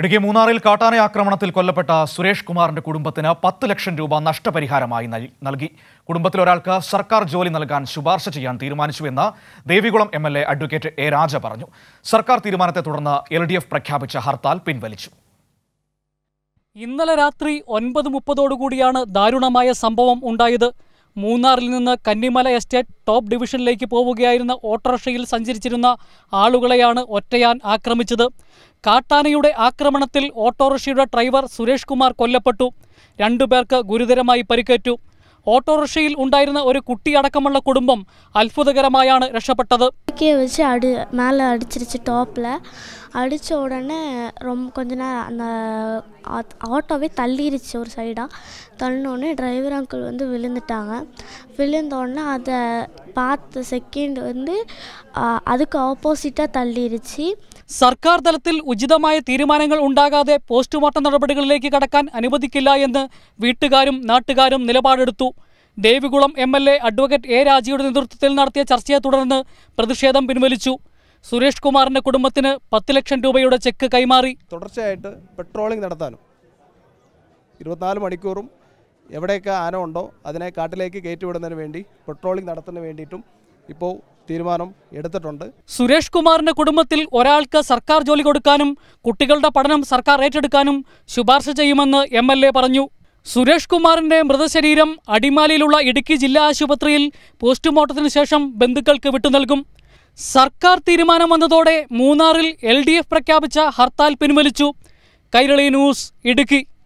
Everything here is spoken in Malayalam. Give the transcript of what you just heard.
ഇടുക്കി മൂന്നാറിൽ കാട്ടാന ആക്രമണത്തിൽ കൊല്ലപ്പെട്ട സുരേഷ് കുമാറിന്റെ കുടുംബത്തിന് പത്ത് ലക്ഷം രൂപ നഷ്ടപരിഹാരമായി നൽകി കുടുംബത്തിലൊരാൾക്ക് സർക്കാർ ജോലി നൽകാൻ ശുപാർശ ചെയ്യാൻ തീരുമാനിച്ചുവെന്ന് Devikulam M L A advocate A Raja പറഞ്ഞു സർക്കാർ തീരുമാനത്തെ തുടർന്ന് എൽ ഡി എഫ് പ്രഖ്യാപിച്ച ഹർത്താൽ പിൻവലിച്ചു ഇന്നലെ രാത്രി ഒൻപത് മുപ്പതോടുകൂടിയാണ് ദാരുണമായ സംഭവം ഉണ്ടായത് മൂന്നാറിൽ നിന്ന് കന്നിമല എസ്റ്റേറ്റ് ടോപ്പ് ഡിവിഷനിലേക്ക് പോവുകയായിരുന്ന ഓട്ടോറിക്ഷയിൽ സഞ്ചരിച്ചിരുന്ന ആളുകളെയാണ് ഒറ്റയാൻ ആക്രമിച്ചത് കാട്ടാനയുടെ ആക്രമണത്തിൽ ഓട്ടോറിക്ഷയുടെ ഡ്രൈവർ സുരേഷ് കുമാർ കൊല്ലപ്പെട്ടു രണ്ടുപേർക്ക് ഗുരുതരമായി പരിക്കേറ്റു ഓട്ടോറിക്ഷയിൽ ഉണ്ടായിരുന്ന ഒരു കുട്ടിയടക്കമുള്ള കുടുംബം അത്ഭുതകരമായാണ് രക്ഷപ്പെട്ടത് വെച്ച് അടി மேலே அடிச்சிருச்சு டாப்பில் அடித்த உடனே ரொம்ப கொஞ்ச நேரம் அந்த ஆட்டோவே தள்ளிருச்சு ஒரு சைடாக தள்ளினோடனே டிரைவர் அங்கிள் வந்து விழுந்துட்டாங்க விழுந்தோடனே அதை பார்த்த செகண்ட் வந்து സർക്കാർ തലത്തിൽ ഉചിതമായ തീരുമാനങ്ങൾ ഉണ്ടാകാതെ പോസ്റ്റ്മോർട്ടം നടപടികളിലേക്ക് കടക്കാൻ അനുവദിക്കില്ല എന്ന് വീട്ടുകാരും നാട്ടുകാരും നിലപാടെടുത്തു Devikulam M L A advocate A രാജയുടെ നേതൃത്വത്തിൽ നടത്തിയ ചർച്ചയെ തുടർന്ന് പ്രതിഷേധം പിൻവലിച്ചു സുരേഷ് കുമാറിന്റെ കുടുംബത്തിന് പത്ത് ലക്ഷം രൂപയുടെ ചെക്ക് കൈമാറി തുടർച്ചയായിട്ട് പെട്രോളിംഗ് നടത്താനും ഇരുപത്തിനാല് മണിക്കൂറും എവിടെയൊക്കെ ആന ഉണ്ടോ അതിനെ കാട്ടിലേക്ക് കയറ്റിവിടുന്നതിന് വേണ്ടി പെട്രോളിംഗ് നടത്തുന്നതിന് വേണ്ടിയിട്ടും ഇപ്പോൾ തീരുമാനം എടുത്തിട്ടുണ്ട് സുരേഷ് കുമാറിന്റെ കുടുംബത്തിൽ ഒരാൾക്ക് സർക്കാർ ജോലി കൊടുക്കാനും കുട്ടികളുടെ പഠനം സർക്കാർ ഏറ്റെടുക്കാനും ശുപാർശ ചെയ്യുമെന്ന് എം പറഞ്ഞു സുരേഷ് കുമാറിന്റെ മൃതശരീരം അടിമാലിയിലുള്ള ഇടുക്കി ജില്ലാ ആശുപത്രിയിൽ പോസ്റ്റ്മോർട്ടത്തിന് ശേഷം ബന്ധുക്കൾക്ക് വിട്ടുനൽകും സർക്കാർ തീരുമാനം വന്നതോടെ മൂന്നാറിൽ എൽ പ്രഖ്യാപിച്ച ഹർത്താൽ പിൻവലിച്ചു കൈരളി ന്യൂസ് ഇടുക്കി